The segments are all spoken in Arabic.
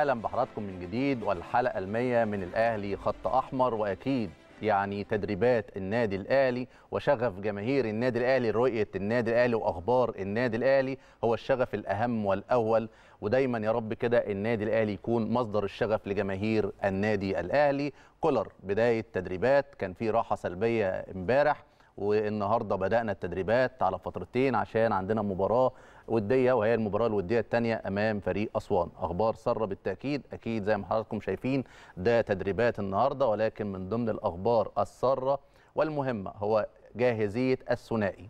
اهلا بحضراتكم من جديد والحلقه المية من الاهلي خط احمر واكيد يعني تدريبات النادي الاهلي وشغف جماهير النادي الاهلي رؤيه النادي الاهلي واخبار النادي الاهلي هو الشغف الاهم والاول ودايما يا رب كده النادي الاهلي يكون مصدر الشغف لجماهير النادي الاهلي كولر بدايه تدريبات كان في راحه سلبيه امبارح والنهارده بدانا التدريبات على فترتين عشان عندنا مباراه وديه وهي المباراه الوديه الثانيه امام فريق اسوان اخبار ساره بالتاكيد اكيد زي ما حضراتكم شايفين ده تدريبات النهارده ولكن من ضمن الاخبار الساره والمهمه هو جاهزيه الثنائي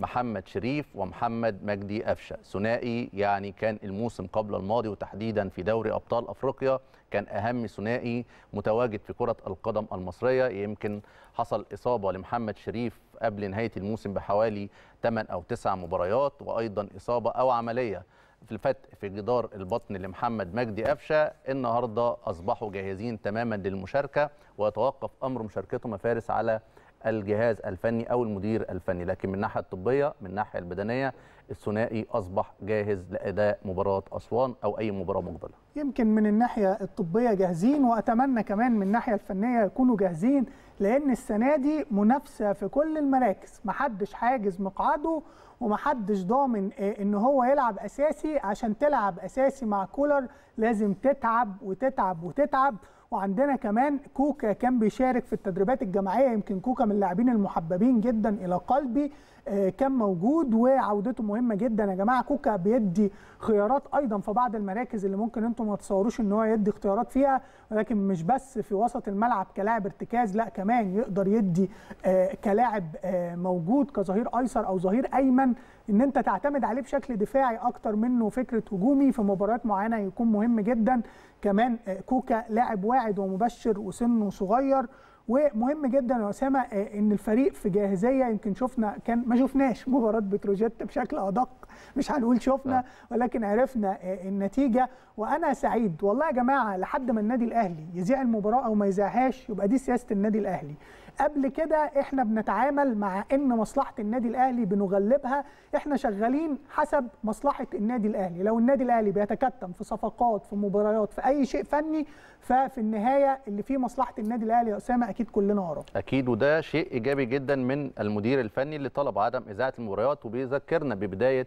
محمد شريف ومحمد مجدي قفشه ثنائي يعني كان الموسم قبل الماضي وتحديدا في دوري ابطال افريقيا كان اهم ثنائي متواجد في كره القدم المصريه يمكن حصل اصابه لمحمد شريف قبل نهايه الموسم بحوالي 8 او 9 مباريات وايضا اصابه او عمليه في الفتق في جدار البطن لمحمد مجدي قفشه النهارده اصبحوا جاهزين تماما للمشاركه ويتوقف امر مشاركتهم فارس على الجهاز الفني او المدير الفني لكن من الناحيه الطبيه من الناحيه البدنيه الثنائي اصبح جاهز لاداء مباراه اسوان او اي مباراه مقبله يمكن من الناحيه الطبيه جاهزين واتمنى كمان من الناحيه الفنيه يكونوا جاهزين لان السنه دي منافسه في كل المراكز محدش حاجز مقعده ومحدش ضامن إيه ان هو يلعب اساسي عشان تلعب اساسي مع كولر لازم تتعب وتتعب وتتعب وعندنا كمان كوكا كان بيشارك في التدريبات الجماعيه يمكن كوكا من اللاعبين المحببين جدا الى قلبي آه، كان موجود وعودته مهمه جدا يا جماعه كوكا بيدي خيارات ايضا في بعض المراكز اللي ممكن انتم ما تتصوروش ان هو يدي اختيارات فيها ولكن مش بس في وسط الملعب كلاعب ارتكاز لا كمان يقدر يدي آه، كلاعب آه، موجود كظهير ايسر او ظهير ايمن ان انت تعتمد عليه بشكل دفاعي اكتر منه فكره هجومي في مباريات معينه يكون مهم جدا كمان آه، كوكا لاعب واعد ومبشر وسنه صغير ومهم جدا يا اسامه آه، ان الفريق في جاهزيه يمكن شفنا كان ما شفناش مباراه بتروجيت بشكل ادق مش هنقول شفنا آه. ولكن عرفنا النتيجه وانا سعيد والله يا جماعه لحد ما النادي الاهلي يذيع المباراه او ما يذيعهاش يبقى دي سياسه النادي الاهلي قبل كده احنا بنتعامل مع ان مصلحه النادي الاهلي بنغلبها احنا شغالين حسب مصلحه النادي الاهلي لو النادي الاهلي بيتكتم في صفقات في مباريات في اي شيء فني ففي النهايه اللي فيه مصلحه النادي الاهلي يا اسامه اكيد كلنا وراه اكيد وده شيء ايجابي جدا من المدير الفني اللي طلب عدم اذاعه المباريات وبيذكرنا ببدايه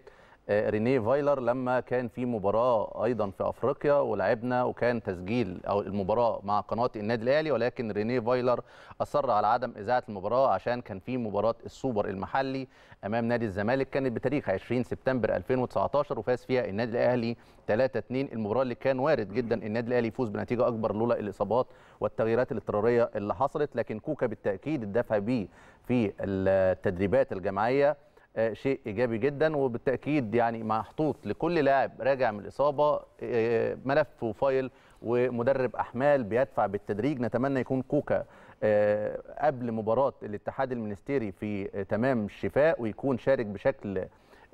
آه، رينيه فايلر لما كان في مباراه ايضا في افريقيا ولعبنا وكان تسجيل او المباراه مع قناه النادي الاهلي ولكن رينيه فايلر اصر على عدم اذاعه المباراه عشان كان في مباراه السوبر المحلي امام نادي الزمالك كانت بتاريخ 20 سبتمبر 2019 وفاز فيها النادي الاهلي 3-2 المباراه اللي كان وارد جدا النادي الاهلي يفوز بنتيجه اكبر لولا الاصابات والتغييرات الاضطراريه اللي حصلت لكن كوكا بالتاكيد الدفع بيه في التدريبات الجماعيه آه، شيء ايجابي جدا وبالتاكيد يعني محطوط لكل لاعب راجع من الاصابه آه، ملف وفايل ومدرب احمال بيدفع بالتدريج نتمنى يكون كوكا آه، قبل مباراه الاتحاد المنستيري في تمام الشفاء ويكون شارك بشكل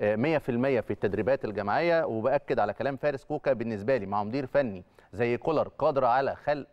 100% في التدريبات الجماعيه وباكد على كلام فارس كوكا بالنسبه لي مع مدير فني زي كولر قادر على خلق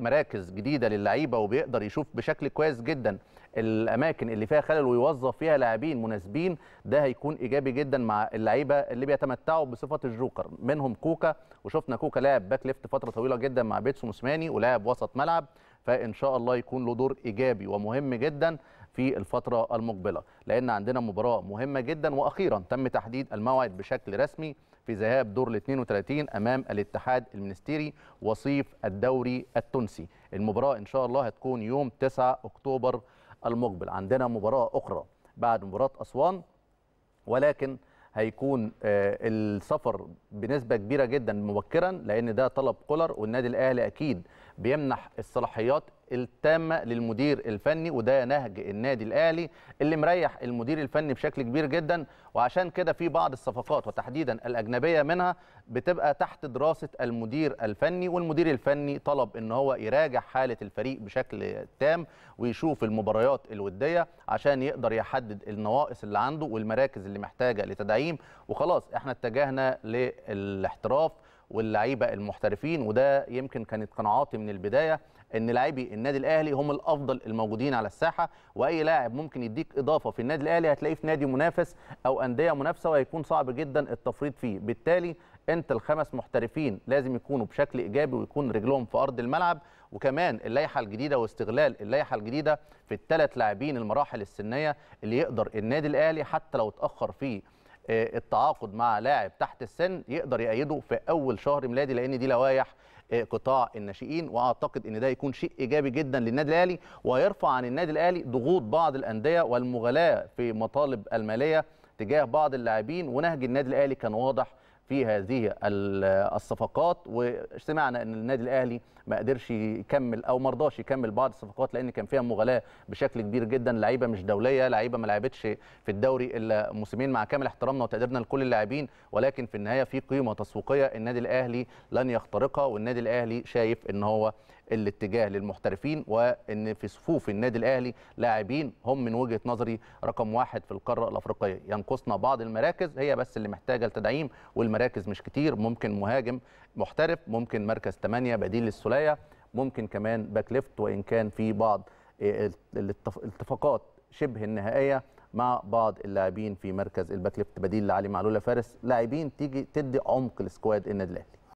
مراكز جديده للعيبه وبيقدر يشوف بشكل كويس جدا الاماكن اللي فيها خلل ويوظف فيها لاعبين مناسبين ده هيكون ايجابي جدا مع اللعيبه اللي بيتمتعوا بصفه الجوكر منهم كوكا وشفنا كوكا لاعب باك ليفت فتره طويله جدا مع بيتسو موسماني ولاعب وسط ملعب فان شاء الله يكون له دور ايجابي ومهم جدا في الفتره المقبله لان عندنا مباراه مهمه جدا واخيرا تم تحديد الموعد بشكل رسمي في ذهاب دور ال 32 امام الاتحاد المنستيري وصيف الدوري التونسي المباراه ان شاء الله هتكون يوم 9 اكتوبر المقبل عندنا مباراة أخرى بعد مباراة أسوان ولكن هيكون آه، السفر بنسبة كبيرة جدا مبكرا لأن ده طلب كولر والنادي الأهلي أكيد بيمنح الصلاحيات التامه للمدير الفني وده نهج النادي الاهلي اللي مريح المدير الفني بشكل كبير جدا وعشان كده في بعض الصفقات وتحديدا الاجنبيه منها بتبقى تحت دراسه المدير الفني والمدير الفني طلب ان هو يراجع حاله الفريق بشكل تام ويشوف المباريات الوديه عشان يقدر يحدد النواقص اللي عنده والمراكز اللي محتاجه لتدعيم وخلاص احنا اتجهنا للاحتراف واللعيبه المحترفين وده يمكن كانت قناعاتي من البدايه ان لاعبي النادي الاهلي هم الافضل الموجودين على الساحه واي لاعب ممكن يديك اضافه في النادي الاهلي هتلاقيه في نادي منافس او انديه منافسه وهيكون صعب جدا التفريط فيه بالتالي انت الخمس محترفين لازم يكونوا بشكل ايجابي ويكون رجلهم في ارض الملعب وكمان اللائحه الجديده واستغلال اللائحه الجديده في الثلاث لاعبين المراحل السنيه اللي يقدر النادي الاهلي حتى لو اتاخر في آه، التعاقد مع لاعب تحت السن يقدر يأيده في اول شهر ميلادي لان دي لوائح قطاع الناشئين واعتقد ان ده يكون شيء ايجابي جدا للنادي الاهلي ويرفع عن النادي الاهلي ضغوط بعض الانديه والمغالاه في مطالب الماليه تجاه بعض اللاعبين ونهج النادي الاهلي كان واضح في هذه الصفقات وسمعنا ان النادي الاهلي ما قدرش يكمل او ما رضاش يكمل بعض الصفقات لان كان فيها مغالاه بشكل كبير جدا لعيبه مش دوليه لعيبه ما لعبتش في الدوري الا موسمين مع كامل احترامنا وتقديرنا لكل اللاعبين ولكن في النهايه في قيمه تسويقيه النادي الاهلي لن يخترقها والنادي الاهلي شايف ان هو الاتجاه للمحترفين وان في صفوف النادي الاهلي لاعبين هم من وجهه نظري رقم واحد في القاره الافريقيه ينقصنا بعض المراكز هي بس اللي محتاجه لتدعيم والمراكز مش كتير ممكن مهاجم محترف ممكن مركز 8 بديل للسوليه ممكن كمان باك ليفت وان كان في بعض آه، الاتفاقات شبه النهائيه مع بعض اللاعبين في مركز الباك ليفت بديل لعلي معلول فارس لاعبين تيجي تدي عمق لسكواد النادي الاهلي